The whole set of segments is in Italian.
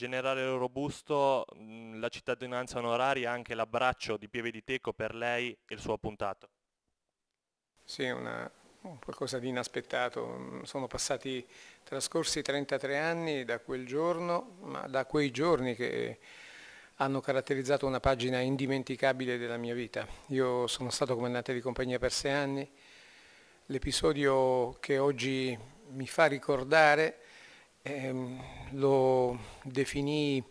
generale robusto la cittadinanza onoraria e anche l'abbraccio di Pieve di Teco per lei e il suo appuntato. Sì, una, qualcosa di inaspettato. Mm, sono passati trascorsi 33 anni da quel giorno, ma da quei giorni che hanno caratterizzato una pagina indimenticabile della mia vita. Io sono stato comandante di compagnia per sei anni. L'episodio che oggi mi fa ricordare ehm, lo definii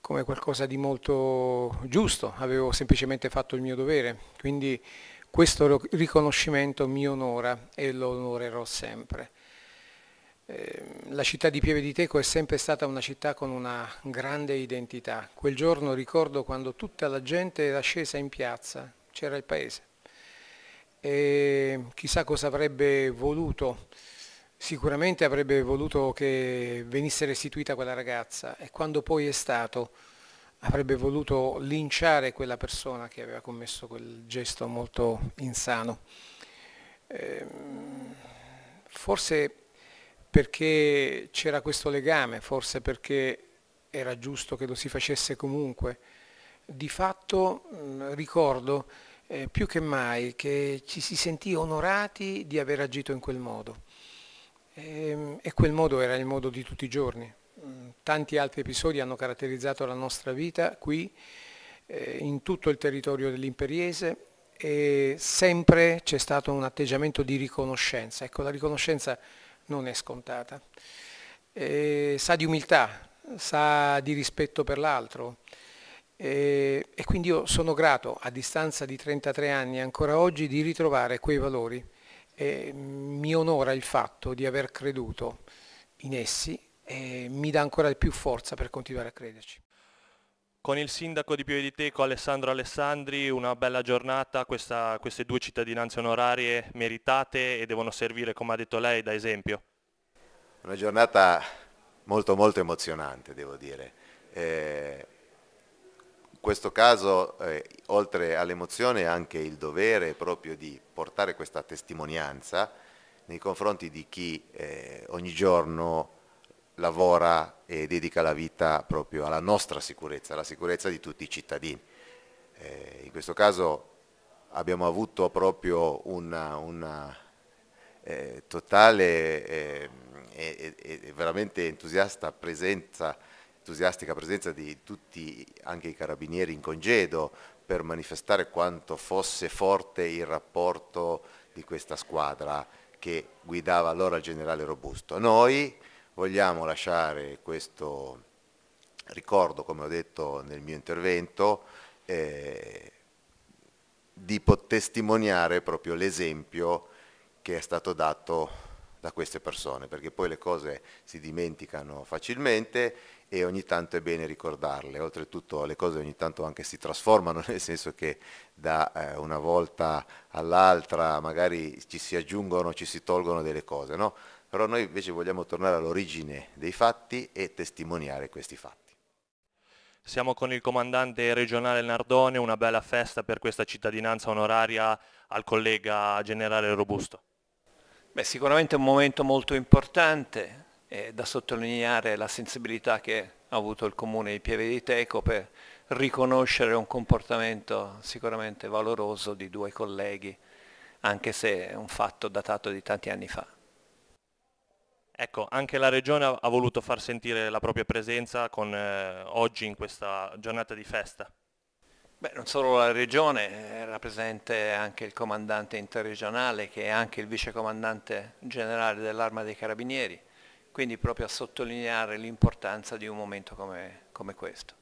come qualcosa di molto giusto, avevo semplicemente fatto il mio dovere, quindi questo riconoscimento mi onora e lo onorerò sempre. Ehm, la città di Pieve di Teco è sempre stata una città con una grande identità. Quel giorno ricordo quando tutta la gente era scesa in piazza, c'era il paese. E ehm, chissà cosa avrebbe voluto sicuramente avrebbe voluto che venisse restituita quella ragazza e quando poi è stato avrebbe voluto linciare quella persona che aveva commesso quel gesto molto insano. Ehm, forse perché c'era questo legame, forse perché era giusto che lo si facesse comunque. Di fatto mh, mm, ricordo eh, più che mai che ci si sentì onorati di aver agito in quel modo e, ehm, e quel modo era il modo di tutti i giorni. Mm, tanti altri episodi hanno caratterizzato la nostra vita qui, eh, in tutto il territorio dell'imperiese e sempre c'è stato un atteggiamento di riconoscenza. Ecco, la riconoscenza non è scontata. E, eh, sa di umiltà, sa di rispetto per l'altro. E, eh, e quindi io sono grato, a distanza di 33 anni, ancora oggi, di ritrovare quei valori eh, mi onora il fatto di aver creduto in essi e mi dà ancora più forza per continuare a crederci. Con il sindaco di Piovedeteco Alessandro Alessandri, una bella giornata, questa, queste due cittadinanze onorarie meritate e devono servire, come ha detto lei, da esempio. Una giornata molto molto emozionante, devo dire. Eh, in questo caso eh, oltre all'emozione anche il dovere proprio di portare questa testimonianza nei confronti di chi eh, ogni giorno lavora e dedica la vita proprio alla nostra sicurezza, alla sicurezza di tutti i cittadini. Eh, in questo caso abbiamo avuto proprio una, una eh, totale eh, e eh, veramente entusiasta presenza entusiastica presenza di tutti anche i carabinieri in congedo, per manifestare quanto fosse forte il rapporto di questa squadra che guidava allora il generale Robusto. Noi vogliamo lasciare questo ricordo, come ho detto nel mio intervento, eh, di testimoniare proprio l'esempio che è stato dato da queste persone, perché poi le cose si dimenticano facilmente e ogni tanto è bene ricordarle. Oltretutto le cose ogni tanto anche si trasformano, nel senso che da eh, una volta all'altra magari ci si aggiungono, ci si tolgono delle cose, no? Però noi invece vogliamo tornare all'origine dei fatti e testimoniare questi fatti. Siamo con il comandante regionale Nardone, una bella festa per questa cittadinanza onoraria al collega generale Robusto. Beh, sicuramente è un momento molto importante, è eh, da sottolineare la sensibilità che ha avuto il comune di Pieve di Teco per riconoscere un comportamento sicuramente valoroso di due colleghi, anche se è un fatto datato di tanti anni fa. Ecco, anche la Regione ha voluto far sentire la propria presenza con, eh, oggi in questa giornata di festa. Beh, non solo la regione, era eh, presente anche il comandante interregionale che è anche il vicecomandante generale dell'arma dei carabinieri, quindi proprio a sottolineare l'importanza di un momento come, come questo.